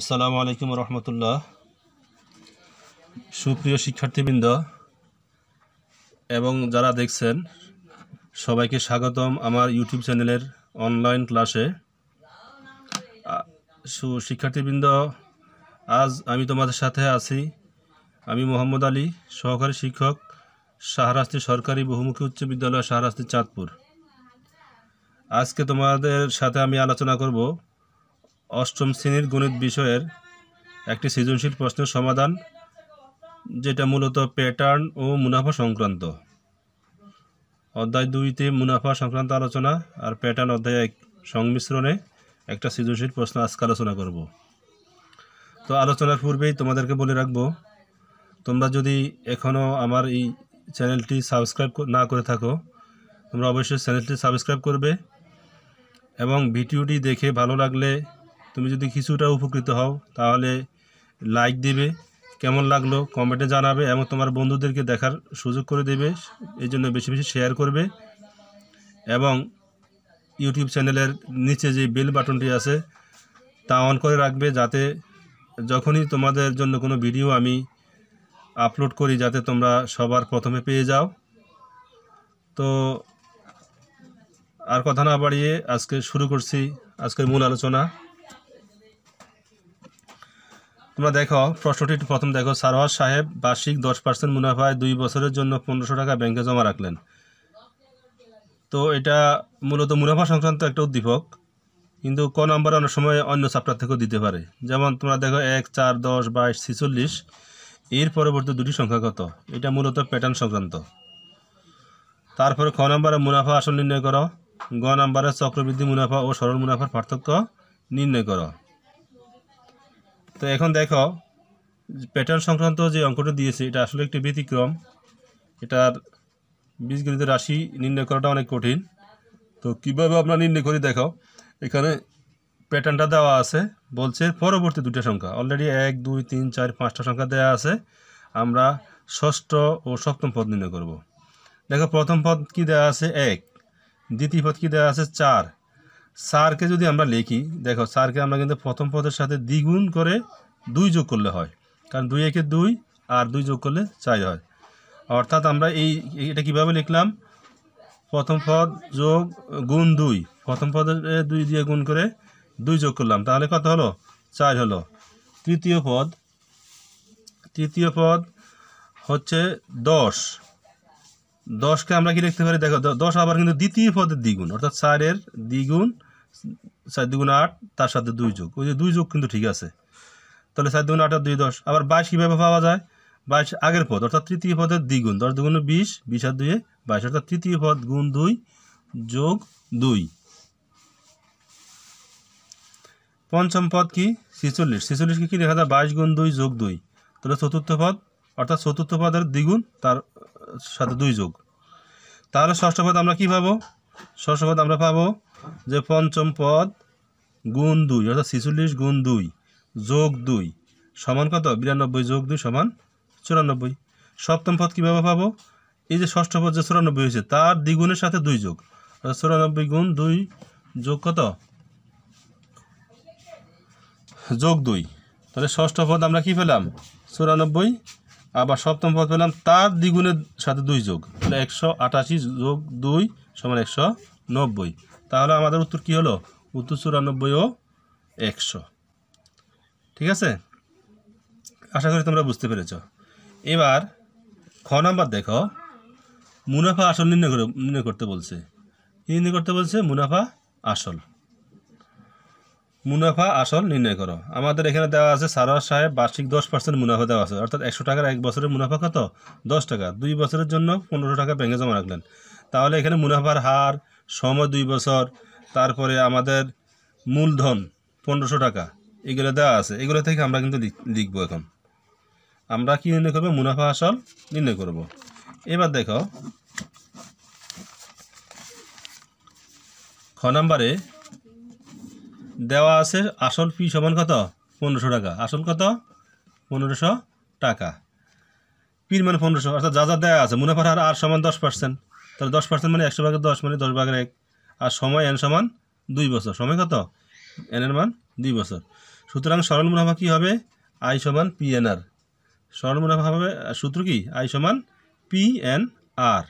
আসসালামু আলাইকুম রহমতুল্লাহ সুপ্রিয় শিক্ষার্থীবৃন্দ এবং যারা দেখছেন সবাইকে স্বাগতম আমার ইউটিউব চ্যানেলের অনলাইন ক্লাসে শিক্ষার্থীবৃন্দ আজ আমি তোমাদের সাথে আছি আমি মোহাম্মদ আলী সহকারী শিক্ষক শাহরাস্তি সরকারি বহুমুখী উচ্চ বিদ্যালয় শাহরাস্তি চাঁদপুর আজকে তোমাদের সাথে আমি আলোচনা করব অষ্টম শ্রেণীর গণিত বিষয়ের একটি সৃজনশীল প্রশ্নের সমাধান যেটা মূলত প্যাটার্ন ও মুনাফা সংক্রান্ত অধ্যায় দুইতে মুনাফা সংক্রান্ত আলোচনা আর প্যাটার্ন অধ্যায় এক সংমিশ্রণে একটা সৃজনশীল প্রশ্ন আজকে আলোচনা করব তো আলোচনার পূর্বেই তোমাদেরকে বলে রাখবো তোমরা যদি এখনও আমার এই চ্যানেলটি সাবস্ক্রাইব না করে থাকো তোমরা অবশ্যই চ্যানেলটি সাবস্ক্রাইব করবে এবং ভিডিওটি দেখে ভালো লাগলে তুমি যদি কিছুটা উপকৃত হও তাহলে লাইক দেবে কেমন লাগলো কমেন্টে জানাবে এবং তোমার বন্ধুদেরকে দেখার সুযোগ করে দেবে এই জন্য বেশি বেশি শেয়ার করবে এবং ইউটিউব চ্যানেলের নিচে যে বেল বাটনটি আছে তা অন করে রাখবে যাতে যখনই তোমাদের জন্য কোনো ভিডিও আমি আপলোড করি যাতে তোমরা সবার প্রথমে পেয়ে যাও তো আর কথা না বাড়িয়ে আজকে শুরু করছি আজকের মূল আলোচনা তোমরা দেখো প্রশ্নটি প্রথম দেখো সারোয়ার সাহেব বার্ষিক দশ পার্সেন্ট মুনাফায় দুই বছরের জন্য পনেরোশো টাকা ব্যাংকে জমা রাখলেন তো এটা মূলত মুনাফা সংক্রান্ত একটা উদ্দীপক কিন্তু ক নম্বর অনেক সময় অন্য চাপটার থেকেও দিতে পারে যেমন তোমরা দেখো এক চার দশ বাইশ ছিচল্লিশ এর পরবর্তী দুটি সংখ্যা কত এটা মূলত প্যাটার্ন সংক্রান্ত তারপরে খ নাম্বারে মুনাফা আসল নির্ণয় করো গ নাম্বারে চক্রবৃদ্ধি মুনাফা ও সরল মুনাফার পার্থক্য নির্ণয় করো তো এখন দেখো প্যাটার্ন সংক্রান্ত যে অঙ্কটা দিয়েছে এটা আসলে একটি ব্যতিক্রম এটার বীজগণিত রাশি নির্ণয় করাটা অনেক কঠিন তো কীভাবে আপনারা নির্ণয় করি দেখাও এখানে প্যাটার্নটা দেওয়া আছে বলছে পরবর্তী দুটো সংখ্যা অলরেডি এক দুই তিন চার পাঁচটা সংখ্যা দেওয়া আছে আমরা ষষ্ঠ ও সপ্তম পদ নির্ণয় করব। দেখো প্রথম পদ কি দেওয়া আছে এক দ্বিতীয় পদ কি দেওয়া আছে চার সারকে যদি আমরা লিখি দেখো সারকে আমরা কিন্তু প্রথম পদের সাথে দ্বিগুণ করে দুই যোগ করলে হয় কারণ দুই একে দুই আর দুই যোগ করলে চার হয় অর্থাৎ আমরা এই এটা কিভাবে লিখলাম প্রথম পদ যোগ গুণ দুই প্রথম পদে দুই দিয়ে গুণ করে দুই যোগ করলাম তাহলে কত হলো চার হলো তৃতীয় পদ তৃতীয় পদ হচ্ছে দশ দশকে আমরা কি লিখতে পারি দেখো দশ আবার কিন্তু দ্বিতীয় পদের দ্বিগুণ অর্থাৎ চারের দ্বিগুণ চার দুগুণ আট তার সাথে দুই যোগ ওই যে দুই যোগ কিন্তু ঠিক আছে তাহলে চার দুগুণ আট আর দুই দশ আবার বাইশ কীভাবে পাওয়া যায় বাইশ আগের পদ অর্থাৎ তৃতীয় পদের দ্বিগুণ দশ দুগুণ বিশ বিশ আর দুয়ে বাইশ অর্থাৎ তৃতীয় পদ গুণ দুই যোগ দুই পঞ্চম পদ কি ছিচল্লিশ ছিচল্লিশকে কি দেখা যায় বাইশ গুণ দুই যোগ দুই তাহলে চতুর্থ পদ অর্থাৎ চতুর্থ পদের দ্বিগুণ তার সাথে দুই যোগ তাহলে ষষ্ঠ পদ আমরা কি পাবো ষষ্ঠ পদ আমরা পাবো যে পঞ্চম পদ গুণ দুই অর্থাৎ ছিচল্লিশ গুণ দুই যোগ দুই সমান কত বিরানব্বই যোগ দুই সমান চুরানব্বই সপ্তম পদ কীভাবে পাবো এই যে ষষ্ঠ পদ যে চুরানব্বই হয়েছে তার দ্বিগুণের সাথে দুই যোগ অর্থাৎ চুরানব্বই গুণ দুই যোগ কত যোগ দুই তাহলে ষষ্ঠ পদ আমরা কি পেলাম চুরানব্বই আবার সপ্তম পদ পেলাম তার দ্বিগুণের সাথে দুই যোগ তাহলে একশো আটাশি যোগ দুই সমান একশো নব্বই তাহলে আমাদের উত্তর কি হলো উত্তর চুরানব্বই ও একশো ঠিক আছে আশা করি তোমরা বুঝতে পেরেছ এবার খ নাম্বার দেখো মুনাফা আসল নির্ণয় করে নির্ণয় করতে বলছে নির্ণয় করতে বলছে মুনাফা আসল মুনাফা আসল নির্ণয় করো আমাদের এখানে দেওয়া আছে সারোয়ার সাহেব বার্ষিক দশ পার্সেন্ট মুনাফা দেওয়া আছে অর্থাৎ একশো টাকার এক বছরের মুনাফা কত দশ টাকা দুই বছরের জন্য পনেরোশো টাকা ব্যাঙ্কে জমা রাখলেন তাহলে এখানে মুনাফার হার সময় দুই বছর তারপরে আমাদের মূলধন পনেরোশো টাকা এগুলো দেওয়া আছে এগুলো থেকে আমরা কিন্তু লিখবো এখন আমরা কি নির্ণয় করবো মুনাফা আসল নির্ণয় করব এবার দেখো খ নাম্বারে দেওয়া আছে আসল ফি সমান কত পনেরোশো টাকা আসল কত পনেরোশো টাকা পির মানে পনেরোশো অর্থাৎ যা যা দেওয়া আছে মুনাফার হার আর সমান দশ পার্সেন্ট তাহলে দশ পার্সেন্ট মানে একশো ভাগের দশ মানে দশ ভাগের এক আর সময় এন সমান দুই বছর সময় কত এনের মান দুই বছর সুতরাং সরল মুনাফা কী হবে আই সমান পি এন আর সরল মুনাফা হবে সূত্র কি আই সমান পি এন আর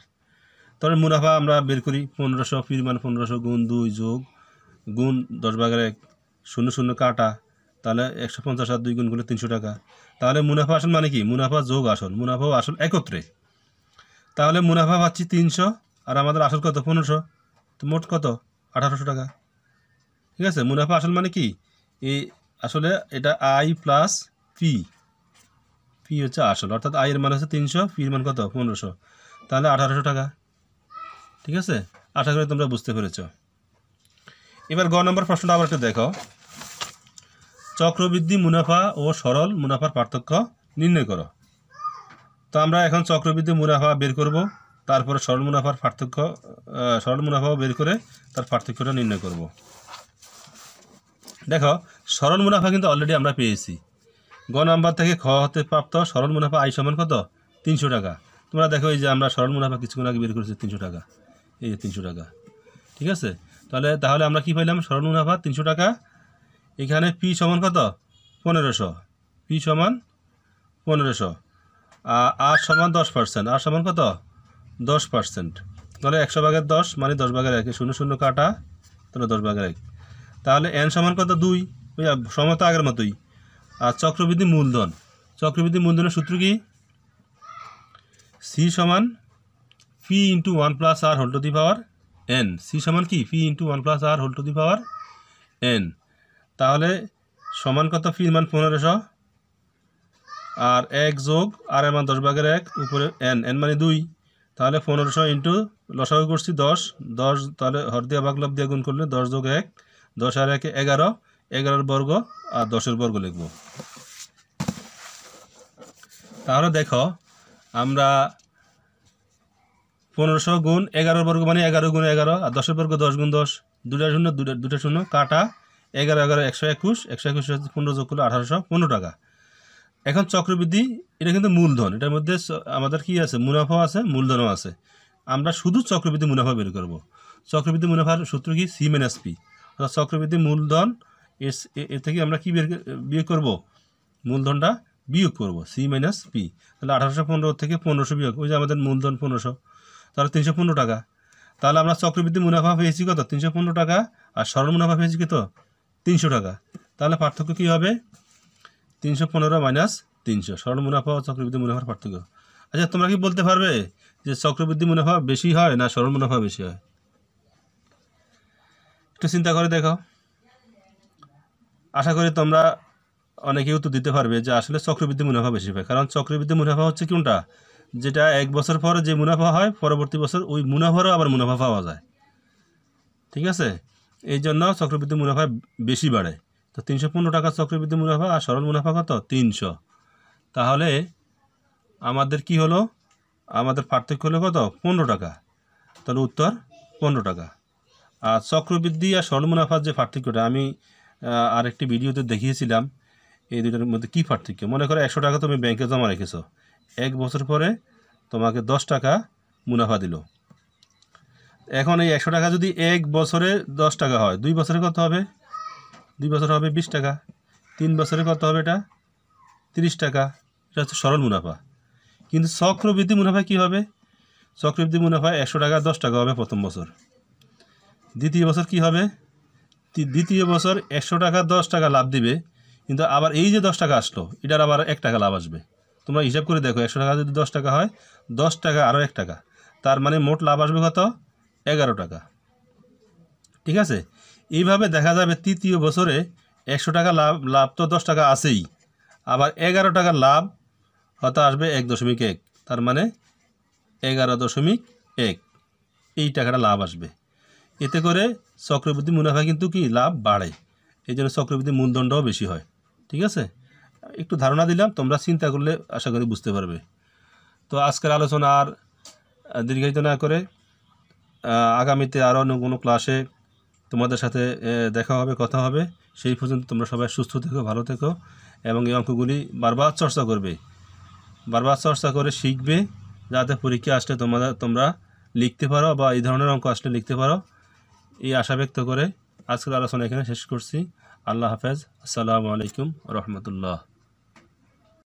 তাহলে মুনাফা আমরা বের করি পনেরোশো পির মান পনেরোশো গুণ দুই যোগ গুণ দশ ভাগের এক শূন্য শূন্য কাটা তাহলে একশো পঞ্চাশ আর দুই গুণ করলে তিনশো টাকা তাহলে মুনাফা আসল মানে কি মুনাফা যোগ আসল মুনাফা আসল একত্রে তাহলে মুনাফা পাচ্ছি তিনশো আর আমাদের আসল কত পনেরোশো তো মোট কত আঠারোশো টাকা ঠিক আছে মুনাফা আসল মানে কি এই আসলে এটা আই প্লাস পি পি হচ্ছে আসল অর্থাৎ আয়ের মান হচ্ছে তিনশো পির মান কত পনেরোশো তাহলে আঠারোশো টাকা ঠিক আছে আশা করি তোমরা বুঝতে পেরেছ এবার গ নম্বর প্রশ্নটা আবার একটু দেখো চক্রবৃদ্ধি মুনাফা ও সরল মুনাফার পার্থক্য নির্ণয় করো তো আমরা এখন চক্রবৃদ্ধি মুনাফা বের করব তারপরে সরল মুনাফার পার্থক্য সরল মুনাফাও বের করে তার পার্থক্যটা নির্ণয় করব। দেখো সরল মুনাফা কিন্তু অলরেডি আমরা পেয়েছি গ নাম্বার থেকে খ হতে প্রাপ্ত সরল মুনাফা আয় সমান কত তিনশো টাকা তোমরা দেখো এই যে আমরা সরল মুনাফা কিছুক্ষণ আগে বের করেছি তিনশো টাকা এই যে তিনশো টাকা ঠিক আছে তাহলে তাহলে আমরা কি পাইলাম সরল মুনাফা তিনশো টাকা এখানে পি সমান কত পনেরোশো পি সমান পনেরোশো আর সমান দশ পার্সেন্ট আর সমান কত দশ পার্সেন্ট তাহলে একশো ভাগের দশ মানে দশ ভাগের এক শূন্য শূন্য কাটা তাহলে দশ ভাগের এক তাহলে এন সমান কত দুই সমত আগের মতোই আর চক্রবৃদ্ধি মূলধন চক্রবৃদ্ধি মূলধনের সূত্র কি সি সমান P into one plus R whole the power N C সমান কি P into one plus R whole the power N তাহলে সমান কত ফি মান পনেরোশো আর এক যোগ আর এমন মান দশ ভাগের এক উপরে এন এন মানে দুই তাহলে পনেরোশো ইন্টু লসাগু করছি দশ দশ তাহলে হরদিয়া দিয়ে ভাগ দিয়ে গুণ করলে দশ যোগ এক দশ আর একে এগারো এগারোর বর্গ আর দশের বর্গ লিখব তাহলে দেখো আমরা পনেরোশো গুণ এগারো বর্গ মানে এগারো গুণ এগারো আর দশের বর্গ দশ গুণ দশ দুটা শূন্য দুটা দুটা শূন্য কাটা এগারো এগারো একশো একুশ একশো একুশ পনেরো যোগ করলে আঠারোশো পনেরো টাকা এখন চক্রবৃদ্ধি এটা কিন্তু মূলধন এটার মধ্যে আমাদের কি আছে মুনাফাও আছে মূলধনও আছে আমরা শুধু চক্রবৃদ্ধি মুনাফা বের করব চক্রবৃদ্ধি মুনাফার সূত্র কি সি মাইনাস পি অর্থাৎ চক্রবৃদ্ধি মূলধন এর থেকে আমরা কী বের বিয়োগ করবো মূলধনটা বিয়োগ করব সি মাইনাস পি তাহলে আঠারোশো পনেরো থেকে পনেরোশো বিয়োগ ওই যে আমাদের মূলধন পনেরোশো তাহলে তিনশো পনেরো টাকা তাহলে আমরা চক্রবৃদ্ধি মুনাফা পেয়েছি কত তিনশো পনেরো টাকা আর সরল মুনাফা পেয়েছি কত তিনশো টাকা তাহলে পার্থক্য কী হবে তিনশো পনেরো মাইনাস তিনশো স্বর্ণ মুনাফা ও চক্রবৃদ্ধি মুনাফার পার্থক্য আচ্ছা তোমরা কি বলতে পারবে যে চক্রবৃদ্ধি মুনাফা বেশি হয় না স্বর্ণ মুনাফা বেশি হয় একটু চিন্তা করে দেখো আশা করি তোমরা অনেকে উত্তর দিতে পারবে যে আসলে চক্রবৃদ্ধি মুনাফা বেশি পায় কারণ চক্রবৃদ্ধি মুনাফা হচ্ছে কোনটা যেটা এক বছর পর যে মুনাফা হয় পরবর্তী বছর ওই মুনাফারও আবার মুনাফা পাওয়া যায় ঠিক আছে এই জন্য চক্রবৃদ্ধি মুনাফা বেশি বাড়ে তো তিনশো পনেরো টাকা চক্রবৃদ্ধি মুনাফা আর সরল মুনাফা কত তিনশো তাহলে আমাদের কি হলো আমাদের পার্থক্য হলো কত পনেরো টাকা তাহলে উত্তর পনেরো টাকা আর চক্রবৃদ্ধি আর সরল মুনাফার যে পার্থক্যটা আমি আরেকটি ভিডিওতে দেখিয়েছিলাম এই দুটোর মধ্যে কী পার্থক্য মনে করো একশো টাকা তুমি ব্যাংকে জমা রেখেছো এক বছর পরে তোমাকে দশ টাকা মুনাফা দিল এখন এই একশো টাকা যদি এক বছরে দশ টাকা হয় দুই বছরে কত হবে দুই বছর হবে বিশ টাকা তিন বছরে কত হবে এটা তিরিশ টাকা এটা হচ্ছে সরল মুনাফা কিন্তু চক্রবৃদ্ধি মুনাফা কি হবে চক্রবৃদ্ধি মুনাফা একশো টাকা দশ টাকা হবে প্রথম বছর দ্বিতীয় বছর কি হবে দ্বিতীয় বছর একশো টাকা দশ টাকা লাভ দিবে কিন্তু আবার এই যে দশ টাকা আসলো এটার আবার এক টাকা লাভ আসবে তোমরা হিসাব করে দেখো একশো টাকা যদি দশ টাকা হয় দশ টাকা আরও এক টাকা তার মানে মোট লাভ আসবে কত এগারো টাকা ঠিক আছে এইভাবে দেখা যাবে তৃতীয় বছরে একশো টাকা লাভ লাভ তো দশ টাকা আছেই আবার এগারো টাকা লাভ হয়তো আসবে এক দশমিক এক তার মানে এগারো দশমিক এক এই টাকাটা লাভ আসবে এতে করে চক্রবৃদ্ধি মুনাফা কিন্তু কি লাভ বাড়ে এই জন্য চক্রবৃদ্ধি মূলদণ্ডও বেশি হয় ঠিক আছে একটু ধারণা দিলাম তোমরা চিন্তা করলে আশা করি বুঝতে পারবে তো আজকের আলোচনা আর দীর্ঘায়িত না করে আগামীতে আরও অন্য কোনো ক্লাসে তোমাদের সাথে দেখা হবে কথা হবে সেই পর্যন্ত তোমরা সবাই সুস্থ থেকো ভালো থেকো এবং এই অঙ্কগুলি বারবার চর্চা করবে বারবার চর্চা করে শিখবে যাতে পরীক্ষা আসলে তোমাদের তোমরা লিখতে পারো বা এই ধরনের অঙ্ক আসলে লিখতে পারো এই আশা ব্যক্ত করে আজকের আলোচনা এখানে শেষ করছি আল্লাহ হাফেজ আসসালামু আলাইকুম রহমতুল্লাহ